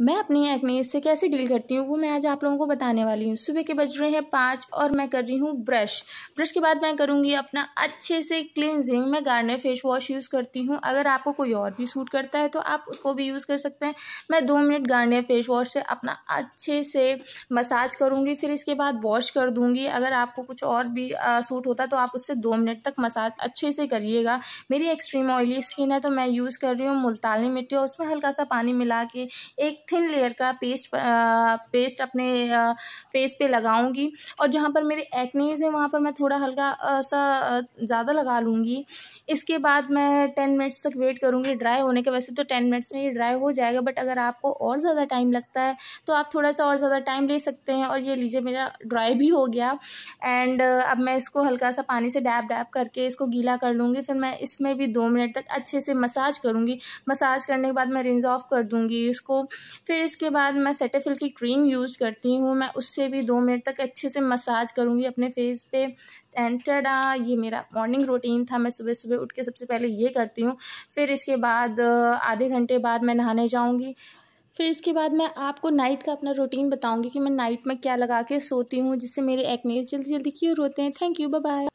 मैं अपनी एक्ने से कैसे डील करती हूँ वो मैं आज आप लोगों को बताने वाली हूँ सुबह के बज रहे हैं पाँच और मैं कर रही हूँ ब्रश ब्रश के बाद मैं करूँगी अपना अच्छे से क्लिनजिंग मैं गार्नर फेस वॉश यूज़ करती हूँ अगर आपको कोई और भी सूट करता है तो आप उसको भी यूज़ कर सकते हैं मैं दो मिनट गार्नियर फेस वॉश से अपना अच्छे से मसाज करूँगी फिर इसके बाद वॉश कर दूँगी अगर आपको कुछ और भी सूट होता तो आप उससे दो मिनट तक मसाज अच्छे से करिएगा मेरी एक्सट्रीम ऑयली स्किन है तो मैं यूज़ कर रही हूँ मुल्तानी मिट्टी और उसमें हल्का सा पानी मिला के एक थिन लेयर का पेस्ट पेस्ट अपने फेस पे लगाऊंगी और जहाँ पर मेरे एक्नीज़ हैं वहाँ पर मैं थोड़ा हल्का सा ज़्यादा लगा लूँगी इसके बाद मैं टेन मिनट्स तक वेट करूँगी ड्राई होने के वैसे तो टेन मिनट्स में ये ड्राई हो जाएगा बट अगर आपको और ज़्यादा टाइम लगता है तो आप थोड़ा सा और ज़्यादा टाइम ले सकते हैं और ये लीजिए मेरा ड्राई भी हो गया एंड अब मैं इसको हल्का सा पानी से डैप डैप करके इसको गीला कर लूँगी फिर मैं इसमें भी दो मिनट तक अच्छे से मसाज करूँगी मसाज करने के बाद मैं रिंज ऑफ कर दूँगी इसको फिर इसके बाद मैं सेटेफिल की क्रीम यूज़ करती हूँ मैं उससे भी दो मिनट तक अच्छे से मसाज करूँगी अपने फेस पे एंड ये मेरा मॉर्निंग रूटीन था मैं सुबह सुबह उठ के सबसे पहले ये करती हूँ फिर इसके बाद आधे घंटे बाद मैं नहाने जाऊँगी फिर इसके बाद मैं आपको नाइट का अपना रूटीन बताऊँगी कि मैं नाइट में क्या लगा के सोती हूँ जिससे मेरे एक्नेस जल्दी जल्दी क्यों रोते हैं थैंक यू बाय